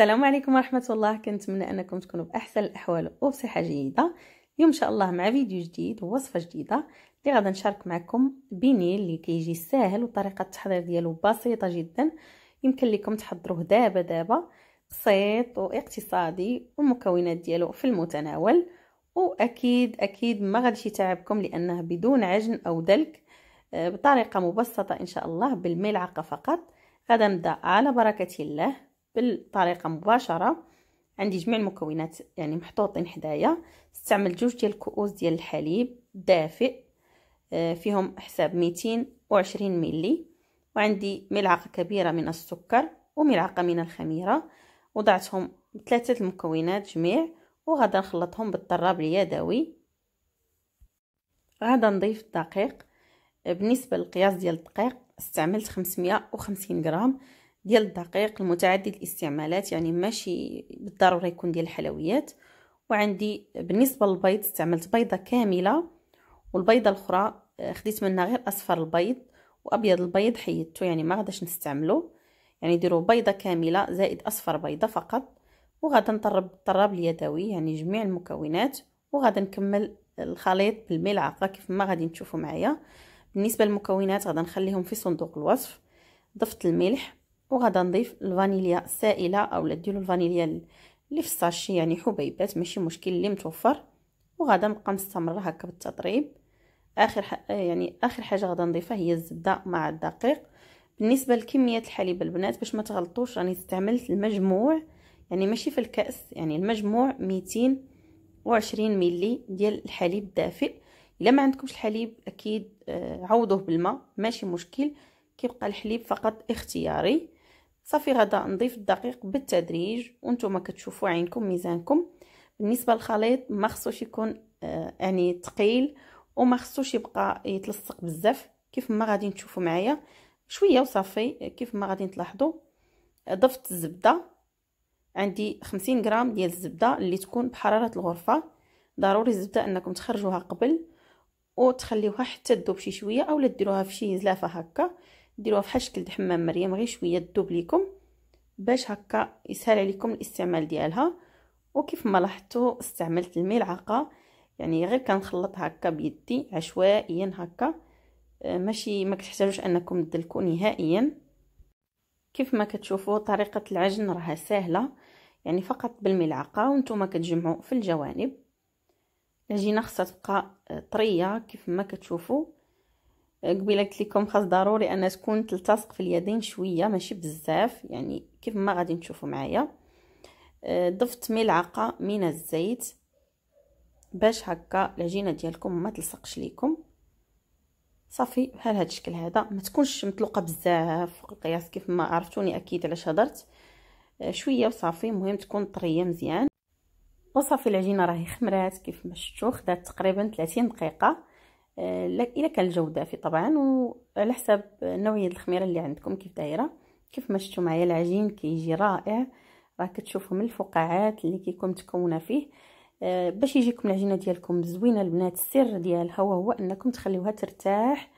السلام عليكم ورحمة الله كنتمنى أنكم تكونوا بأحسن الأحوال وبصحة جيدة اليوم إن شاء الله مع فيديو جديد ووصفة جديدة اللي غادا نشارك معكم بنيل اللي كيجي ساهل وطريقة التحضير ديالو بسيطة جدا يمكن لكم تحضروه دابا دابا بسيط واقتصادي والمكونات ديالو في المتناول وأكيد أكيد ما غاديش يتعبكم لأنه بدون عجن أو دلك آه، بطريقة مبسطة إن شاء الله بالملعقة فقط غادا نبدأ على بركة الله بالطريقه مباشره عندي جميع المكونات يعني محطوطين حدايا استعملت جوج ديال الكؤوس ديال الحليب دافئ آه، فيهم حساب 220 ملي وعندي ملعقه كبيره من السكر وملعقه من الخميره وضعتهم ثلاثه المكونات جميع وغادا نخلطهم بالطراب اليدوي غادا نضيف الدقيق بالنسبه للقياس ديال الدقيق استعملت 550 غرام ديال الدقيق المتعدد الاستعمالات يعني ماشي بالضروره يكون ديال الحلويات وعندي بالنسبه للبيض استعملت بيضه كامله والبيضه الاخرى آه، خديت منها غير اصفر البيض وابيض البيض حيدته يعني ما غاداش نستعمله يعني ديروا بيضه كامله زائد اصفر بيضه فقط وغادا نطرب الطراب اليدوي يعني جميع المكونات وغادا نكمل الخليط بالملعقه كيف ما غادي تشوفوا معايا بالنسبه للمكونات غادا نخليهم في صندوق الوصف ضفت الملح وغادا نضيف الفانيليا السائله اولا ديروا الفانيليا اللي في الساشي يعني حبيبات ماشي مشكل اللي متوفر وغادا نبقى مستمره هكا بالتطريب اخر آه، يعني اخر حاجه غادا نضيفها هي الزبده مع الدقيق بالنسبه لكميه الحليب البنات باش ما تغلطوش راني استعملت المجموع يعني ماشي في الكاس يعني المجموع 220 ملي ديال الحليب الدافئ الا ما عندكمش الحليب اكيد آه، عوضوه بالماء ماشي مشكل كيبقى الحليب فقط اختياري صافي غدا نضيف الدقيق بالتدريج وانتم كتشوفوا عينكم ميزانكم بالنسبه للخليط ما خصوش يكون آه يعني ثقيل وما خصوش يبقى يتلصق بزاف كيف ما غادي تشوفوا معايا شويه وصافي كيف ما غادي تلاحظوا ضفت الزبده عندي 50 غرام ديال الزبده اللي تكون بحراره الغرفه ضروري الزبده انكم تخرجوها قبل وتخليوها حتى تذوب شي شويه اولا ديروها في شي زلافه هكا ديروها فحال شكل حمام مريم غير شويه تذوب ليكم باش هكا يسهل عليكم الاستعمال ديالها وكيف ما لاحظتوا استعملت الملعقه يعني غير كنخلط هكا بيدي عشوائيا هكا آه، ماشي ما كتحتاجوش انكم تدلكوا نهائيا كيف ما كتشوفوا طريقه العجن راها سهله يعني فقط بالملعقه وانتم كتجمعوا في الجوانب العجينه خصها تبقى آه، طريه كيف ما كتشوفوا قبيله قلت لكم خاص ضروري ان تكون تلتصق في اليدين شويه ماشي بزاف يعني كيف ما غادي تشوفوا معايا أه، ضفت ملعقه من الزيت باش هكا العجينه ديالكم ما تلصقش ليكم صافي بحال هذا الشكل هذا ما تكونش مطلوقه بزاف فوق القياس كيف ما عرفتوني اكيد علاش هضرت أه، شويه وصافي مهم تكون طريه مزيان وصافي العجينه راهي خمرات كيف ما شفتوا خدات تقريبا 30 دقيقه آه، الا كان الجو دافي طبعا وعلى حسب نوعيه الخميره اللي عندكم كيف دايره كيف ما شفتوا معايا العجين كيجي رائع راه كتشوفوا من الفقاعات اللي كيكون تكونه فيه آه، باش يجيكم العجينه ديالكم زوينه البنات السر ديالها وهو انكم تخليوها ترتاح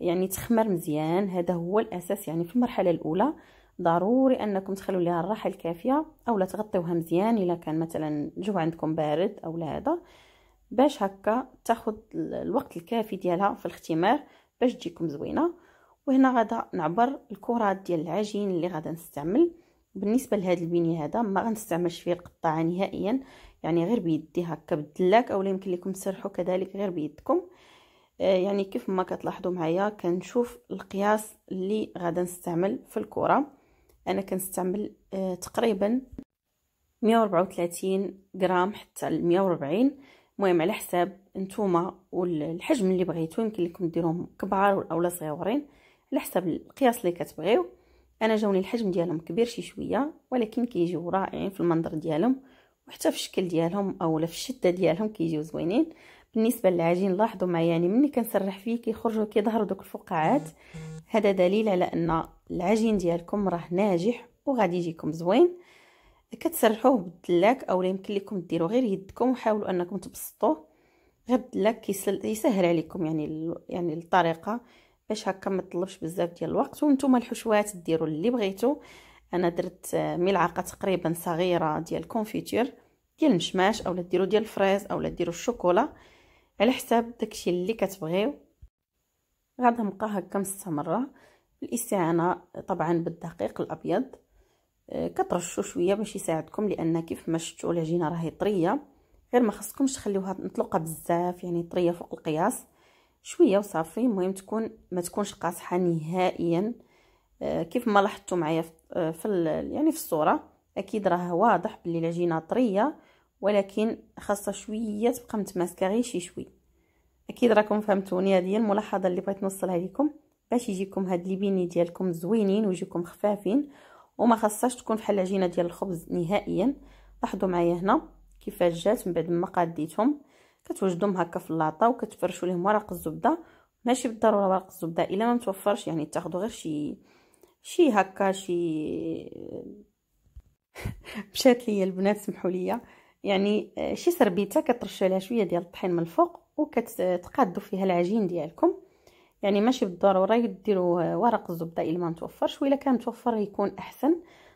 يعني تخمر مزيان هذا هو الاساس يعني في المرحله الاولى ضروري انكم تخلوا لها الراحه الكافيه اولا تغطيوها مزيان الا كان مثلا الجو عندكم بارد او هذا باش هكا تاخد الوقت الكافي ديالها في الاختمار باش تجيكم زوينه وهنا غادا نعبر الكرات ديال العجين اللي غادا نستعمل بالنسبه لهذا البيني هذا ما غنستعملش فيه القطاعه نهائيا يعني غير بيدي هكا بالدلاك اولا يمكن لكم تسرحوا كذلك غير بيدكم آه، يعني كيف ما كتلاحظوا معايا كنشوف القياس اللي غادا نستعمل في الكره انا كنستعمل آه، تقريبا 134 غرام حتى 140 المهم على حساب نتوما والحجم اللي بغيتو يمكن لكم ديروهم كبار اولا صغيورين على حساب القياس اللي كتبغيو انا جاوني الحجم ديالهم كبير شي شويه ولكن كيجيو رائعين في المنظر ديالهم وحتى في الشكل ديالهم اولا في الشده ديالهم كيجيو زوينين بالنسبه للعجين لاحظوا معايا يعني ملي كنسرح فيه كيخرجوا كيظهروا دوك الفقاعات هذا دليل على ان العجين ديالكم راه ناجح وغادي يجيكم زوين كتسرحوه بالدلاك اولا يمكن لكم ديروا غير يدكم وحاولوا انكم تبسطوه غير بالدلاك كيسهل يسهل عليكم يعني يعني الطريقه باش هكا ما تطلبش بزاف ديال الوقت وانتم الحشوات ديروا اللي بغيتو انا درت ملعقه تقريبا صغيره ديال الكونفيتير ديال المشماش اولا ديروا ديال الفريز اولا ديروا الشوكولا على حساب داكشي اللي كتبغيو غادا نبقى هكا مستمره الاستعانه طبعا بالدقيق الابيض آه، كترشوا شويه باش يساعدكم لان كيف ما شفتوا العجينه راهي طريه غير ما خصكمش تخليوها مطلقه بزاف يعني طريه فوق القياس شويه وصافي المهم تكون ما تكونش قاصحه نهائيا آه، كيف ما لاحظتوا معايا في آه، يعني في الصوره اكيد راه واضح بلي العجينه طريه ولكن خاصه شويه تبقى متماسكه غير شي شوي اكيد راكم فهمتوني هذه الملاحظه اللي بغيت نوصلها لكم باش يجيكم هاد ليبيني ديالكم زوينين ويجيكم خفافين وما خصهاش تكون بحال العجينه ديال الخبز نهائيا لاحظوا معايا هنا كيفاش جات من بعد ما قاديتهم كتوجدهم هكا في اللاطه وكتفرشوا لهم ورق الزبده ماشي بالضروره ورق الزبده الا ما متوفرش يعني تاخذوا غير شي شي هكا شي مشات ليا البنات سمحوا ليا يعني شي سربيته كترشوا عليها شويه ديال الطحين من الفوق وكتقادوا فيها العجين ديالكم يعني ماشي بالضروره ديروا ورق الزبده الا ما متوفرش ولا كان متوفر يكون احسن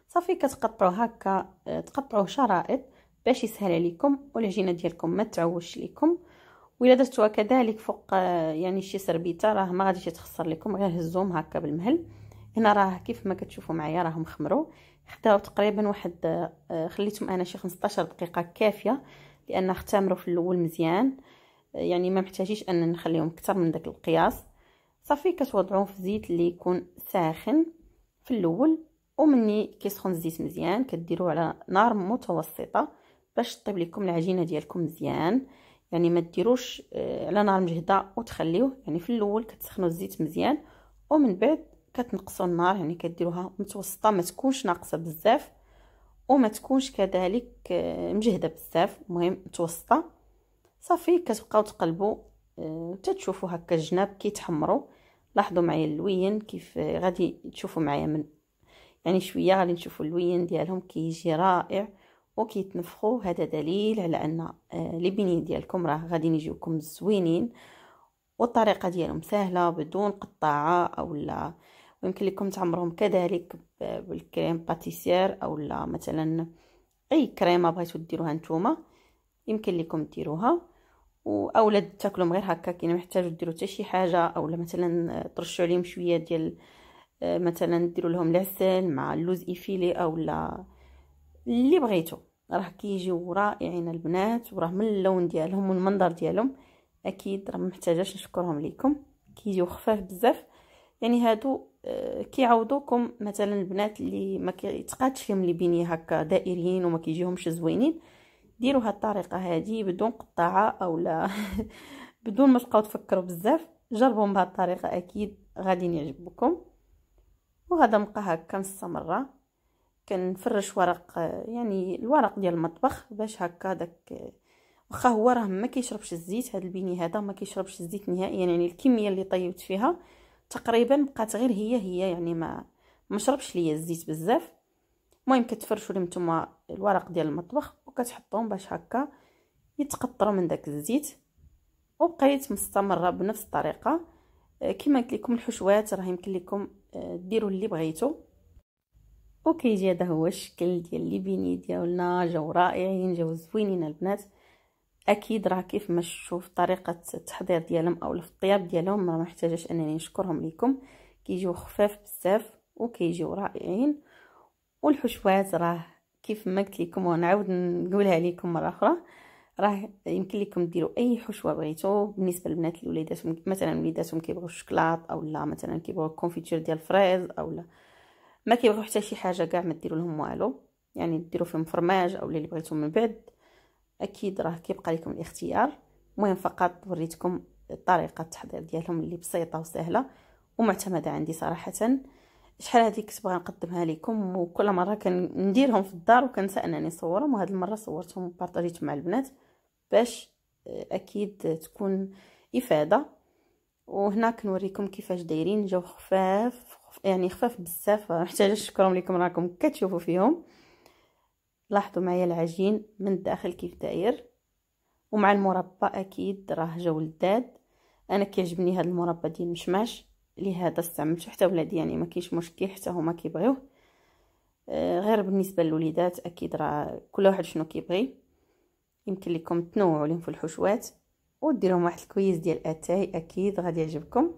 صافي كتقطعوا هكا آه، تقطعوه شرائط باش يسهل عليكم والعجينه ديالكم ما تعوش لكم ولا درتوها كذلك فوق آه، يعني شي سربيته راه ما غاديش تخسر لكم غير هزوهم هكا بالمهل هنا راه كيف ما كتشوفوا معايا راهم خمروا خداو تقريبا واحد آه، خليتهم انا شي 15 دقيقه كافيه لان اختمروا في الاول مزيان يعني ما محتاجيش ان نخليهم اكثر من داك القياس صافي كتوضعو في زيت اللي يكون ساخن في الاول ومني كيسخن الزيت مزيان كديروه على نار متوسطه باش طيب لكم العجينه ديالكم مزيان يعني ما ديروش آه، على نار مجهده وتخليوه يعني في الاول كتسخنوا الزيت مزيان ومن بعد كتنقصوا النار يعني كديروها متوسطه ما تكونش ناقصه بزاف وما تكونش كذلك آه، مجهده بزاف المهم متوسطه صافي كتبقاو تقلبوا آه، تشوفوا هكا الجناب كيتحمروا لاحظوا معايا اللوين كيف غادي تشوفوا معايا من يعني شويه غادي نشوفوا اللوين ديالهم كيجي رائع وكيتنفخوا هذا دليل على ان آه، لي بنين ديالكم راه غادي يجيوكم زوينين والطريقه ديالهم سهله بدون قطاعه اولا ويمكن لكم تعمرهم كذلك بالكريم باتيسير اولا مثلا اي كريمه بغيتو ديروها نتوما يمكن لكم ديروها واولاد تاكلهم غير هكاك يعني محتاجوا ديروا حتى شي حاجه اولا مثلا ترشوا عليهم شويه ديال آه، مثلا ديروا لهم العسل مع اللوز ايفيلي اولا اللي بغيتو راه كيجيو رائعين البنات وراه من اللون ديالهم والمنظر ديالهم اكيد راه محتاجاش نشكرهم ليكم كيجيو خفاف بزاف يعني هادو آه، كيعوضوكم مثلا البنات اللي ما كيتقادش فيهم لي بيني هكا دائريين وما كيجيهمش زوينين ديروا هاد الطريقه هذه بدون قطاعه اولا بدون ما تبقاو تفكروا بزاف جربوا بهاد الطريقه اكيد غادي يعجبكم وهذا بقى هكا مستمره كنفرش ورق يعني الورق ديال المطبخ باش هكا داك واخا هو راه ما كيشربش الزيت هذا البيني هذا ما كيشربش الزيت نهائيا يعني الكميه اللي طيبت فيها تقريبا بقات غير هي هي يعني ما ما شربش ليا الزيت بزاف المهم كتفرشوا لي نتوما الورق ديال المطبخ كتحطهم باش هكا يتقطروا من داك الزيت وبقيت مستمره بنفس الطريقه آه، كما قلت لكم الحشوات راه يمكن لكم آه، ديروا اللي بغيتو وكيجي هذا هو الشكل ديال لي بيني ديالنا جاو رائعين جاو زوينين البنات اكيد راه كيف ما شوف طريقه التحضير ديالهم او الطياب ديالهم ما محتاجاش انني نشكرهم لكم كيجيو خفاف بزاف وكيجيو رائعين والحشوات راه كيف ما قلت لكم ونعاود نقولها لكم مره اخرى راه يمكن لكم ديروا اي حشوه بغيتو بالنسبه للبنات لوليداتهم مثلا وليداتهم كيبغيو الشكلاط اولا مثلا كيبغيو الكونفيتير ديال الفريز اولا ما كيبغوا حتى شي حاجه كاع ما ديروا لهم والو يعني ديروا فيهم فرماج اولا اللي بغيتو من بعد اكيد راه كيبقى لكم الاختيار المهم فقط وريتكم طريقه التحضير ديالهم اللي بسيطه وسهله ومعتمده عندي صراحه شحال هذيك كنت بغا نقدمها لكم وكل مره كنديرهم في الدار وكنسى انني نصورهم وهاد المره صورتهم وبارطاجيت مع البنات باش آه، اكيد تكون افاده وهنا كنوريكم كيفاش دايرين جاو خفاف يعني خفاف بزاف محتاجه نشكرهم لكم راكم كتشوفوا فيهم لاحظوا معايا العجين من الداخل كيف داير ومع المربى اكيد راه جو ولداد انا كيعجبني هذا المربى ديال المشماش لهذا استعملت حتى ولادي يعني ما كاينش مشكل حتى هما كيبغيوه آه، غير بالنسبه للوليدات اكيد راه كل واحد شنو كيبغي يمكن لكم تنوعوا لهم في الحشوات وديرهم واحد الكويس ديال اتاي اكيد غادي يعجبكم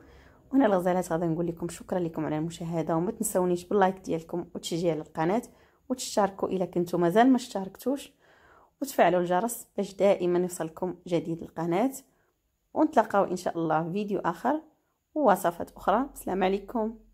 وهنا الغزالات غادي نقول لكم شكرا لكم على المشاهده وما تنسونيش باللايك ديالكم وتشجيع للقناه وتشتركوا الا كنتو مازال ما اشتركتوش وتفعلوا الجرس باش دائما يوصلكم جديد القناه ونتلاقاو ان شاء الله فيديو اخر ووصفات أخرى السلام عليكم